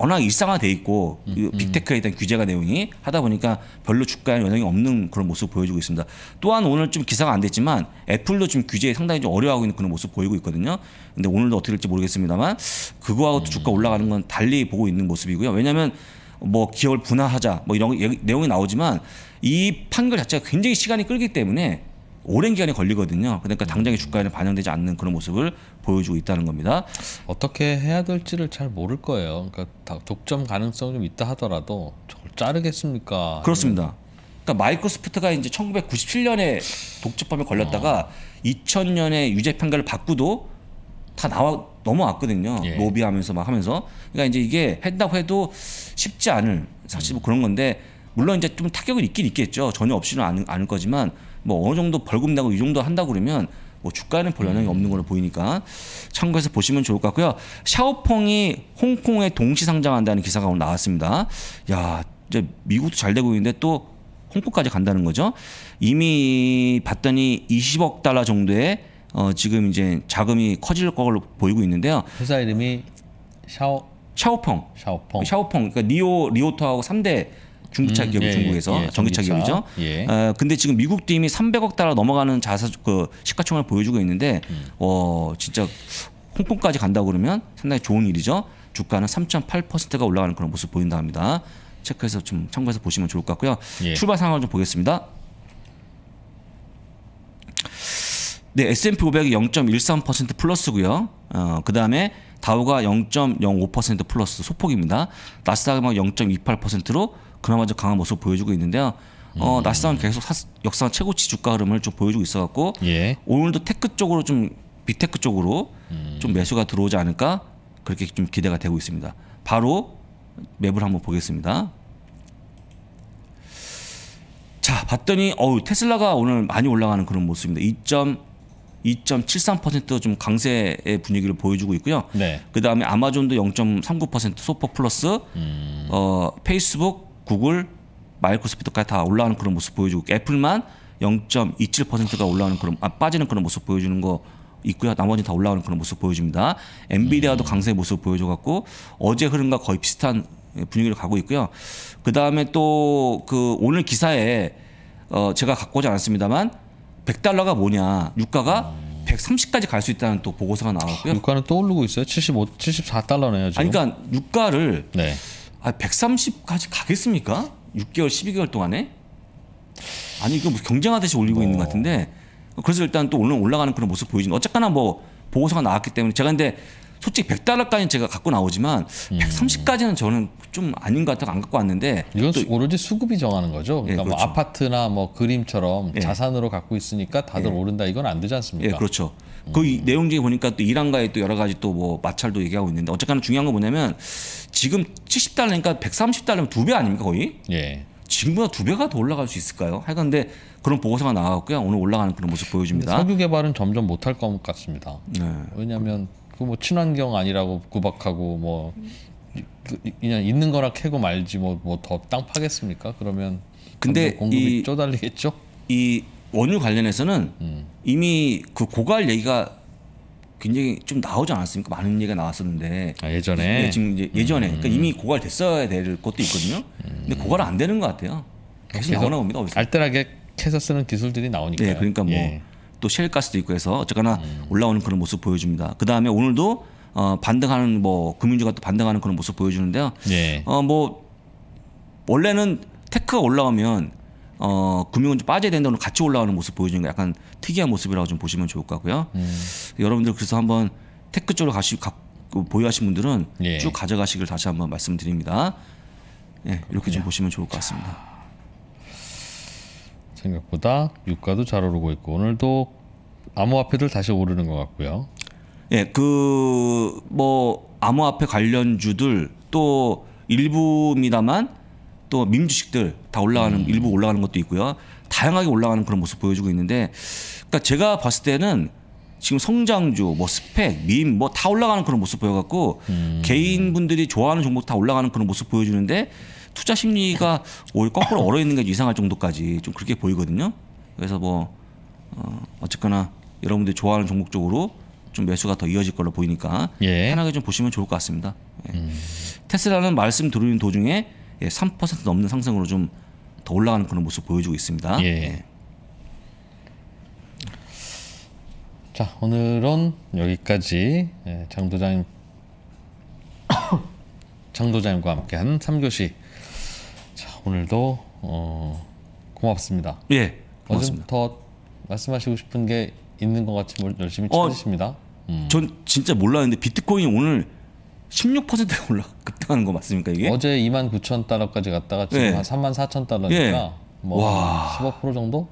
워낙 일상화돼 있고 음, 음, 빅테크에 대한 규제가 내용이 하다 보니까 별로 주가에 영향이 없는 그런 모습 보여주고 있습니다. 또한 오늘 좀 기사가 안 됐지만 애플도 지금 규제에 상당히 좀 어려워하고 있는 그런 모습 보이고 있거든요. 근데 오늘도 어떻게 될지 모르겠습니다만 그거하고 음. 주가 올라가는 건 달리 보고 있는 모습이고요. 왜냐하면 뭐 기업을 분화하자뭐 이런 내용이 나오지만 이 판결 자체가 굉장히 시간이 끌기 때문에 오랜 기간이 걸리거든요. 그러니까 당장의 주가에는 반영되지 않는 그런 모습을 보여주고 있다는 겁니다. 어떻게 해야 될지를 잘 모를 거예요. 그러니까 독점 가능성이 좀 있다 하더라도 저걸 자르겠습니까? 그렇습니다. 그러니까 마이크로소프트가 이제 1997년에 독점법에 걸렸다가 어. 아. 2000년에 유죄 판결을 받고도 다 나와 넘어왔거든요. 예. 로비하면서 막 하면서 그러니까 이제 이게 했다고 해도 쉽지 않을 사실 뭐 그런 건데 물론 이제 좀타격은 있긴 있겠죠. 전혀 없이는 않을 거지만 뭐 어느 정도 벌금 나고 이 정도 한다 고 그러면 뭐 주가에는 별 영향이 음. 없는 걸로 보이니까 참고해서 보시면 좋을 것 같고요. 샤오펑이 홍콩에 동시 상장한다는 기사가 오늘 나왔습니다. 야, 이제 미국도 잘 되고 있는데 또 홍콩까지 간다는 거죠. 이미 봤더니 20억 달러 정도의 어 지금 이제 자금이 커질 걸로 보이고 있는데요. 회사 이름이 샤오 샤오펑. 샤오펑. 샤오펑. 그러니까 리오 리오토하고 3대 중국차 음, 기업이 예, 중국에서 예, 예 전기차, 기업이죠. 예. 어, 근데 지금 미국도 이미 300억 달러 넘어가는 자사 그 시가총액을 보여주고 있는데 음. 어 진짜 홍콩까지 간다 그러면 상당히 좋은 일이죠. 주가는 3.8%가 올라가는 그런 모습 보인다 합니다. 체크해서 좀 참고해서 보시면 좋을 것 같고요. 예. 출발 상황을 좀 보겠습니다. 네, S&P 500이 0.13% 플러스고요. 어, 그다음에 다우가 0.05% 플러스 소폭입니다. 나스닥은 0.28%로 그나마 좀 강한 모습 보여주고 있는데요. 어, 음. 나스닥은 계속 사, 역사 최고치 주가 흐름을 좀 보여주고 있어갖고 예. 오늘도 테크 쪽으로 좀 비테크 쪽으로 음. 좀 매수가 들어오지 않을까 그렇게 좀 기대가 되고 있습니다. 바로 맵을 한번 보겠습니다. 자 봤더니 어우 테슬라가 오늘 많이 올라가는 그런 모습입니다. 2.2.73%좀 강세의 분위기를 보여주고 있고요. 네. 그 다음에 아마존도 0.39% 소폭 플러스, 음. 어 페이스북 구글, 마이크로소프트까지 다 올라가는 그런 모습 보여주고 애플만 0.27%가 올라오는 그런 아, 빠지는 그런 모습 보여주는 거 있고요. 나머지 다 올라오는 그런 모습 보여줍니다. 엔비디아도 음. 강세 모습 보여줘갖고 어제 흐름과 거의 비슷한 분위기를 가고 있고요. 그 다음에 또 그 오늘 기사에 어 제가 갖고 오지 않았습니다만 100달러가 뭐냐 유가가 130까지 갈 수 있다는 또 보고서가 나왔고요. 유가는 또 오르고 있어요. 75, 74달러네요. 지금. 아니, 그러니까 유가를 네. 아, 130까지 가겠습니까? 6개월, 12개월 동안에? 아니 이거 뭐 경쟁하듯이 올리고 어. 있는 것 어. 같은데 그래서 일단 또 오늘 올라가는 그런 모습 보이지는 어쨌거나 뭐 보고서가 나왔기 때문에 제가 근데 솔직히 100달러까지는 제가 갖고 나오지만 음. 130까지는 저는 좀 아닌 것 같아서 안 갖고 왔는데 이건 또, 오로지 수급이 정하는 거죠. 그러니까 예, 뭐 그렇죠. 뭐 아파트나 뭐 그림처럼 예. 자산으로 갖고 있으니까 다들 예. 오른다 이건 안 되지 않습니까? 예, 그렇죠. 그 음. 그 내용 중에 보니까 또 이란과의 또 여러 가지 또 뭐 마찰도 얘기하고 있는데 어쨌거나 중요한 건 뭐냐면 지금 70달러니까 130달러면 두 배 아닙니까 거의? 예. 지금보다 두 배가 더 올라갈 수 있을까요? 하여간 데 그런 보고서가 나왔고요. 오늘 올라가는 그런 모습 보여집니다 석유 개발은 점점 못할 것 같습니다. 네. 왜냐하면 그 뭐 친환경 아니라고 구박하고 뭐 그 그냥 있는 거라 캐고 말지 뭐 뭐 더 땅 파겠습니까? 그러면 근데 공급이 이, 쪼달리겠죠? 이 원유 관련해서는 음. 이미 그 고갈 얘기가 굉장히 좀 나오지 않았습니까? 많은 얘기가 나왔었는데 아, 예전에 예, 지금 이제 음. 예전에 음. 그러니까 이미 고갈됐어야 될 것도 있거든요. 음. 근데 고갈 안 되는 것 같아요. 계속 나오나 봅니다. 어디서. 알뜰하게 캐서 쓰는 기술들이 나오니까. 네, 그러니까 뭐. 예. 또 쉘가스도 있고 해서 어쨌거나 음. 올라오는 그런 모습 보여줍니다. 그 다음에 오늘도 어, 반등하는 뭐 금융주가 또 반등하는 그런 모습 보여주는데요. 예. 어뭐 원래는 테크가 올라오면 어, 금융은 좀 빠져야 된다고 같이 올라오는 모습 보여주는 게 약간 특이한 모습이라고 좀 보시면 좋을 것 같고요. 음. 여러분들 그래서 한번 테크 쪽으로 가시 가, 보유하신 분들은 예. 쭉 가져가시길 다시 한번 말씀드립니다. 예, 이렇게 좀 보시면 좋을 것 같습니다. 생각보다 유가도 잘 오르고 있고 오늘도 암호화폐들 다시 오르는 것 같고요. 예, 그뭐 암호화폐 관련주들 또 일부입니다만 또 민주식들 다 올라가는 음. 일부 올라가는 것도 있고요. 다양하게 올라가는 그런 모습 보여주고 있는데 그러니까 제가 봤을 때는 지금 성장주, 뭐 스펙, 민, 뭐 다 올라가는 그런 모습 보여갖고 음. 개인분들이 좋아하는 종목 다 올라가는 그런 모습 보여주는데 투자 심리가 오히려 거꾸로 얼어 있는 게 이상할 정도까지 좀 그렇게 보이거든요. 그래서 뭐 어, 어쨌거나 여러분들이 좋아하는 종목 쪽으로 좀 매수가 더 이어질 걸로 보이니까 예. 편하게 좀 보시면 좋을 것 같습니다. 예. 음. 테슬라는 말씀 드리는 도중에 예, 3% 넘는 상승으로 좀 더 올라가는 그런 모습 보여주고 있습니다. 예. 예. 자 오늘은 여기까지 예, 장도장장도장과 (coughs) 함께한 3교시 자 오늘도 어, 고맙습니다. 예, 고맙습니 말씀하시고 싶은 게 있는 것 같이 열심히 찾으십니다. 어, 음. 전 진짜 몰랐는데 비트코인 오늘 16%에 올라 급등하는 거 맞습니까 이게? 어제 2만 9천 달러까지 갔다가 지금 네. 한 3만 4천 달러니까 네. 예. 뭐15% 정도?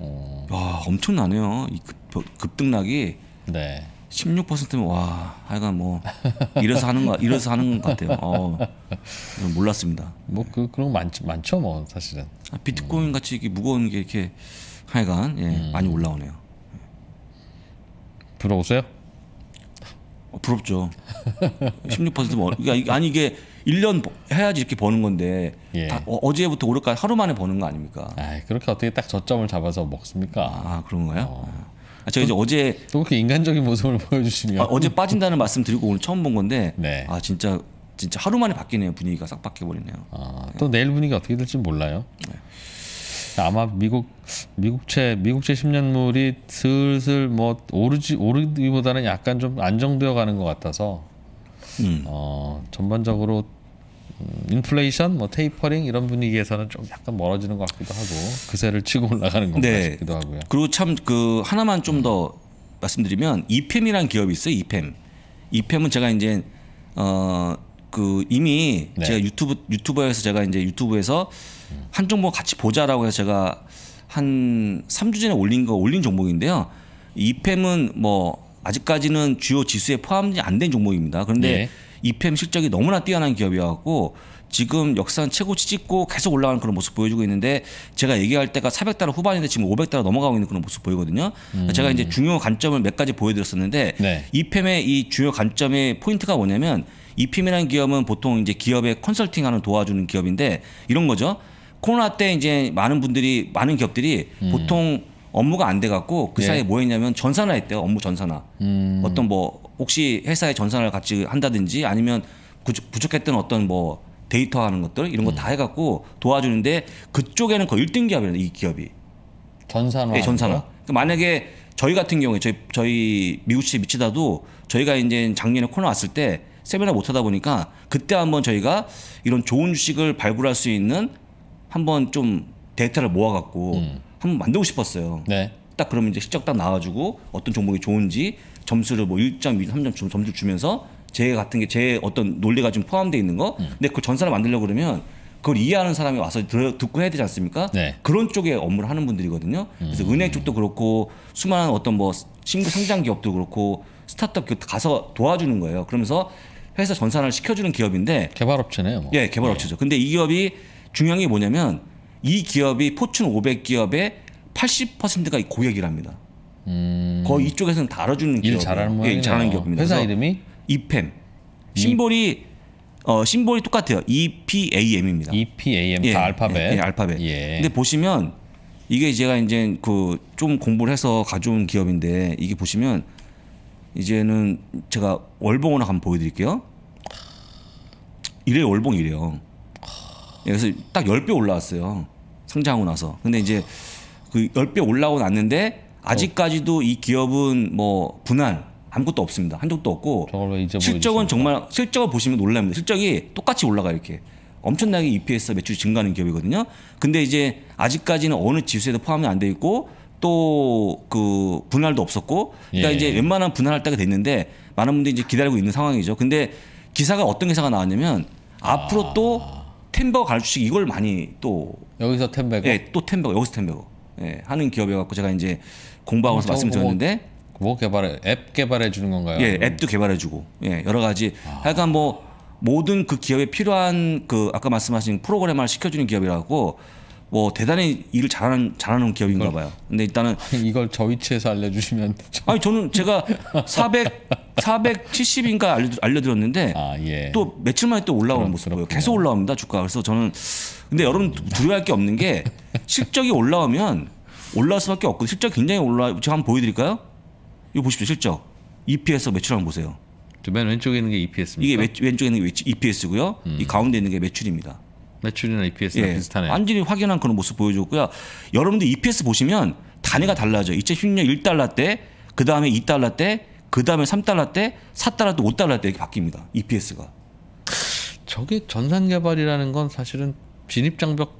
어. 와 엄청나네요. 이 급, 급등락이 네. 16%면 와 하여간 뭐 이래서 하는 거 이래서 하는 것 같아요. 어, 몰랐습니다. 뭐 그 그런 거 많, 많죠 뭐 사실은. 아, 비트코인 음. 같이 이렇게 무거운 게 이렇게 하여간 예, 음. 많이 올라오네요. 들어오세요? 어, 부럽죠. 16%면 뭐, 그러니까 아니 이게 1년 해야지 이렇게 버는 건데 예. 어, 어제부터 오늘까지 하루 만에 버는 거 아닙니까? 아, 그렇게 어떻게 딱 저점을 잡아서 먹습니까? 아, 그런가요? 어. 아, 제가 이제 어제 그렇게 인간적인 모습을 (laughs) 보여주시면 아, 어제 빠진다는 말씀 드리고 오늘 처음 본 건데 네. 아 진짜 진짜 하루 만에 바뀌네요 분위기가 싹 바뀌어버리네요. 아, 또 네. 내일 분위기 어떻게 될지 몰라요. 네. 아마 미국 미국채 미국채 10년물이 슬슬 뭐 오르지 오르기보다는 약간 좀 안정되어 가는 것 같아서 음. 어, 전반적으로 음, 인플레이션, 뭐 테이퍼링 이런 분위기에서는 좀 약간 멀어지는 것 같기도 하고 그새를 치고 (laughs) 올라가는 것가 네. 싶기도 하고요. 그리고 참 그 하나만 좀더 음. 말씀드리면 이팸이란 기업이 있어요. 이팸. 이팸은 제가 이제 어 그 이미 네. 제가 유튜브 유튜버에서 제가 이제 유튜브에서 한 종목 뭐 같이 보자라고 해서 제가 한 3주 전에 올린 거 올린 종목인데요. 이펨은뭐 아직까지는 주요 지수에 포함이 안 된 종목입니다. 그런데 네. 이펨 실적이 너무나 뛰어난 기업이어갖고 지금 역사상 최고치 찍고 계속 올라가는 그런 모습 보여주고 있는데 제가 얘기할 때가 400달러 후반인데 지금 500달러 넘어가고 있는 그런 모습 보이거든요. 음. 제가 이제 음. 중요 관점을 몇 가지 보여드렸었는데 네. 이펨의이 주요 관점의 포인트가 뭐냐면 이펨이라는 기업은 보통 이제 기업의 컨설팅하는 도와주는 기업인데 이런 거죠. 코로나 때 이제 많은 분들이 많은 기업들이 음. 보통 업무가 안 돼 갖고 그 예. 사이에 뭐 했냐면 전산화 했대요. 업무 전산화. 음. 어떤 뭐 혹시 회사에 전산화를 같이 한다든지 아니면 부족, 부족했던 어떤 뭐 데이터 하는 것들 이런 거다 음. 해갖고 도와주는데 그쪽에는 거의 1등 기업이에요 이 기업이 전산화 네, 전산화 그러니까 만약에 저희 같은 경우에 저희 저희 미국시 미치다도 저희가 이제 작년에 코로나 왔을 때 세미나 못 하다 보니까 그때 한번 저희가 이런 좋은 주식을 발굴할 수 있는 한번 좀 데이터를 모아갖고 음. 한번 만들고 싶었어요. 네. 딱 그러면 이제 실적 딱 나와주고 어떤 종목이 좋은지 점수를 뭐 1점, 2점, 3점 점, 점수 주면서 제 같은 게 제 어떤 논리가 좀 포함되어 있는 거. 음. 근데 그전사를 만들려고 그러면 그걸 이해하는 사람이 와서 들, 듣고 해야 되지 않습니까? 네. 그런 쪽에 업무를 하는 분들이거든요. 그래서 음. 은행 쪽도 그렇고 수많은 어떤 뭐 신규 성장 기업도 그렇고 스타트업 가서 도와주는 거예요. 그러면서 회사 전산을 시켜주는 기업인데 개발업체네요. 뭐. 예, 개발업체죠. 네. 근데 이 기업이 중요한 게 뭐냐면 이 기업이 포춘 500 기업의 80%가 고액이랍니다. 음. 거의 이쪽에서는 다뤄주는 기업. 일 잘하는, 예, 일 잘하는 기업입니다. 회사 이름이 이팸. 심볼이 어 심볼이 똑같아요. EPAM입니다. EPAM 예, 다 알파벳. 예, 예, 알파벳. 예. 근데 보시면 이게 제가 이제 그좀 공부를 해서 가져온 기업인데 이게 보시면 이제는 제가 월봉으로 한번 보여드릴게요. 이래 월봉이래요. 예, 그래서 딱 10배 올라왔어요. 상장하고 나서. 근데 이제 그 10배 올라오고 났는데 아직까지도 이 기업은 뭐 분할 아무것도 없습니다. 한 적도 없고 실적은 정말 실적을 보시면 놀랍니다. 실적이 똑같이 올라가 이렇게 엄청나게 e p s 매출이 증가하는 기업이거든요. 근데 이제 아직까지는 어느 지수에도 포함이 안 돼 있고 또 그 분할도 없었고 그러니까 예. 이제 웬만한 분할할 때가 됐는데 많은 분들이 이제 기다리고 있는 상황이죠. 근데 기사가 어떤 기사가 나왔냐면 앞으로 아... 또 템버 가주식 이걸 많이 또 여기서 템버거 예, 또 템버거 여기서 템버거 예, 하는 기업이어 갖고 제가 이제 공부하고서 음, 말씀드렸는데 뭐, 뭐 개발해 앱 개발해 주는 건가요? 예, 앱도 개발해 주고 예, 여러 가지 아. 하여간 뭐 모든 그 기업에 필요한 그 아까 말씀하신 프로그램을 시켜주는 기업이라고 뭐 대단히 일을 잘하는 잘하는 기업인가 봐요. 근데 일단은 이걸 저 위치에서 알려주시면 아니 저는 제가 400 470인가 알려, 드렸는데 아, 예. 또 며칠 만에 또 올라오는 모습 보여요. 계속 올라옵니다 주가. 그래서 저는 근데 여러분 두려워할 게 없는 게 실적이 올라오면 올라올 수밖에 없고 실적 굉장히 올라. 제가 한번 보여드릴까요? 이거 보십시오 실적 EPS 매출 한번 보세요. 맨 왼쪽에 있는 게 EPS입니까? 이게 왼쪽에 있는 게 EPS고요. 음. 이 가운데 있는 게 매출입니다. 매출이나 네, EPS랑 예. 비슷하네. 완전히 확연한 그런 모습 보여줬고요. 여러분들 EPS 보시면 단위가 달라져. 요 2016년 1달러 때, 그 다음에 2달러 때, 그 다음에 3달러 때, 4달러 때, 5달러 때 이렇게 바뀝니다. EPS가. 저게 전산 개발이라는 건 사실은 진입 장벽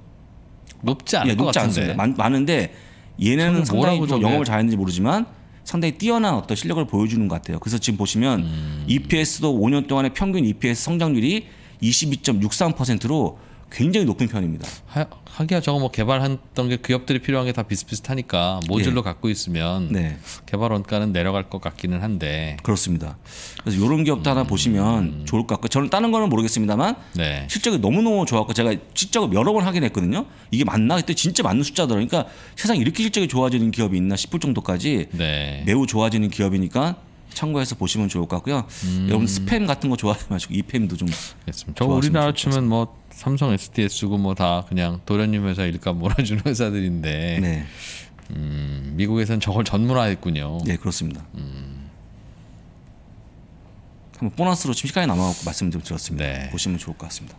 높지 않을 예, 것 높지 같은데. 않습니다. 많, 은데 얘네는 상당히 좀 영업을 잘했는지 모르지만 상당히 뛰어난 어떤 실력을 보여주는 것 같아요. 그래서 지금 보시면 음. EPS도 5년 동안의 평균 EPS 성장률이 22.63%로 굉장히 높은 편입니다. 하, 하기야 저거 뭐 개발했던 게 기업들이 필요한 게 다 비슷비슷하니까 모듈로 예. 갖고 있으면 네. 개발 원가는 내려갈 것 같기는 한데 그렇습니다. 그래서 이런 기업도 음, 하나 보시면 좋을 것 같고 저는 다른 거는 모르겠습니다만 네. 실적이 너무너무 좋았고 제가 실적을 여러 번 확인했거든요. 이게 맞나 그때 진짜 맞는 숫자더라. 그러니까 세상 이렇게 실적이 좋아지는 기업이 있나 싶을 정도까지 네. 매우 좋아지는 기업이니까 참고해서 보시면 좋을 것 같고요. 음. 여러분 스팸 같은 거 좋아하지 마시고 이팸도 좀. 알겠습니다. 저 우리나라 치면 뭐 삼성 SDS고 뭐 다 그냥 도련님 회사 일감 몰아주는 (laughs) 회사들인데 네. 음, 미국에서는 저걸 전문화했군요. 네 그렇습니다. 음. 한번 보너스로 지금 시간이 남아갖고 말씀 좀 드렸습니다. 네. 보시면 좋을 것 같습니다.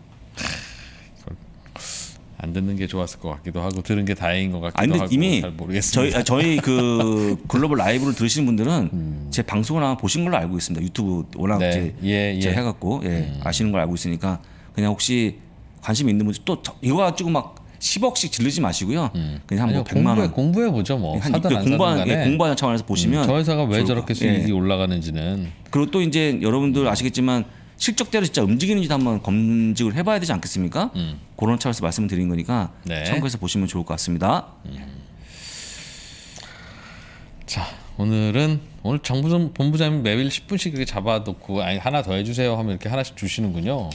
안 듣는 게 좋았을 것 같기도 하고 들은 게 다행인 것 같기도 아니, 근데 하고 이미 잘 모르겠습니다. 저희 아, 저희 그 (laughs) 글로벌 라이브를 들으시는 분들은 음. 제 방송을 아마 보신 걸로 알고 있습니다. 유튜브 워낙 네. 제 예, 예. 해갖고 예, 음. 아시는 걸 알고 있으니까 그냥 혹시 관심 있는 분들 또 이거 가지고 막 10억씩 질르지 마시고요. 음. 그냥 뭐 100만 공부해, 원 공부해 보죠 뭐. 한 사든 그 공부하는 예, 공부하는 차원에서 음. 보시면 음, 저 회사가 왜 저렇게 예. 수익이 예. 올라가는지는 그리고 또 이제 여러분들 아시겠지만 실적대로 진짜 움직이는지도 한번 검증을 해봐야 되지 않겠습니까? 음. 그런 차원에서 말씀을 드린 거니까 네. 참고해서 보시면 좋을 것 같습니다. 음. 자 오늘은 오늘 정부 본부장님 매일 10분씩 이렇게 잡아놓고 아니 하나 더 해주세요 하면 이렇게 하나씩 주시는군요.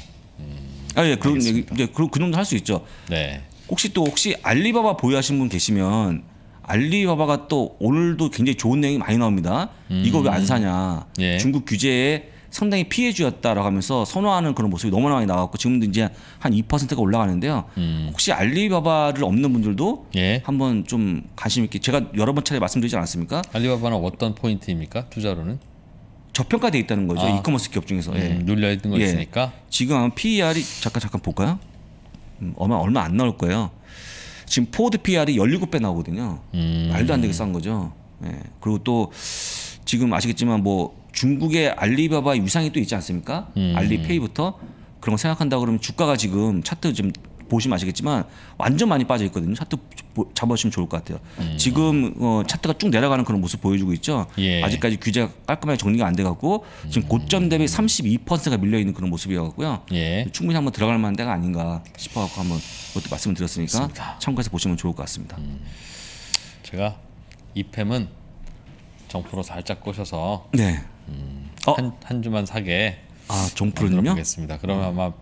아, 예, 그런 얘기, 예, 그그 정도 할 수 있죠. 네. 혹시 또 혹시 알리바바 보유하신 분 계시면 알리바바가 또 오늘도 굉장히 좋은 내용이 많이 나옵니다. 음. 이거 왜 안 사냐? 예. 중국 규제에 상당히 피해주였다라고 하면서 선호하는 그런 모습이 너무나 많이 나왔고 지금도 이제 한 2%가 올라가는데요. 음. 혹시 알리바바를 없는 분들도 예. 한번 좀 관심 있게 제가 여러 번 차례 말씀드리지 않았습니까? 알리바바는 어떤 포인트입니까? 투자로는? 저평가돼 있다는 거죠. 아. 이커머스 기업 중에서 음, 예. 눌려 있는 거 예. 있으니까. 지금 아마 PER이 잠깐 잠깐 볼까요? 음, 얼마 얼마 안 나올 거예요. 지금 포드 PER이 17배 나오거든요. 음. 말도 안 되게 싼 거죠. 예. 그리고 또 지금 아시겠지만 뭐 중국의 알리바바 유상이 또 있지 않습니까? 음. 알리페이부터 그런 거 생각한다 그러면 주가가 지금 차트 지 보시면 아시겠지만 완전 많이 빠져 있거든요. 차트 잡아보시면 좋을 것 같아요. 음. 지금 어, 차트가 쭉 내려가는 그런 모습 보여주고 있죠. 예. 아직까지 규제 깔끔하게 정리가 안 돼갖고 지금 고점 대비 32%가 밀려 있는 그런 모습이어갖고요. 예. 충분히 한번 들어갈 만한 데가 아닌가 싶어갖고 한번 그것도 말씀을 드렸으니까 맞습니다. 참고해서 보시면 좋을 것 같습니다. 음. 제가 이팸은 정프로 살짝 꼬셔서 네. 음, 어? 한, 어? 한 주만 사게 아 정프로는요? 그러면 아마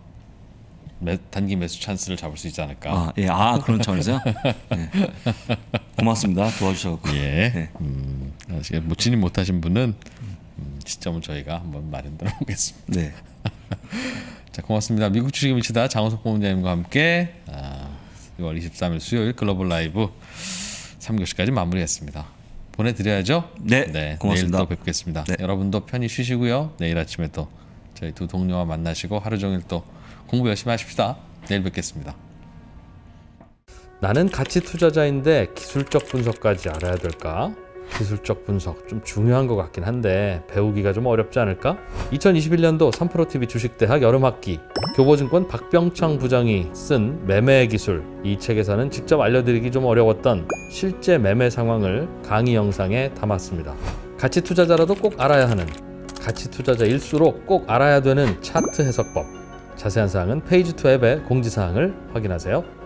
매, 단기 매수 찬스를 잡을 수 있지 않을까. 아, 예. 아 그런 차원에서요. 네. 고맙습니다. 도와주셔서. 예. 네. 음, 뭐 진입 못하신 분은 음, 시점은 저희가 한번 마련해 보겠습니다. 네. (laughs) 자 고맙습니다. 미국 주식 미치다 장호석 본부장님과 함께 아, 6월 23일 수요일 글로벌 라이브 3교시까지 마무리했습니다. 보내드려야죠. 네. 네 고맙습니다. 내일 또 뵙겠습니다. 네. 여러분도 편히 쉬시고요. 내일 아침에 또 저희 두 동료와 만나시고 하루 종일 또 공부 열심히 하십시다. 내일 뵙겠습니다. 나는 가치 투자자인데 기술적 분석까지 알아야 될까? 기술적 분석 좀 중요한 것 같긴 한데 배우기가 좀 어렵지 않을까? 2021년도 3프로TV 주식대학 여름학기 교보증권 박병창 부장이 쓴 매매의 기술 이 책에서는 직접 알려드리기 좀 어려웠던 실제 매매 상황을 강의 영상에 담았습니다. 가치 투자자라도 꼭 알아야 하는 가치 투자자일수록 꼭 알아야 되는 차트 해석법 자세한 사항은 페이지2 앱의 공지사항을 확인하세요.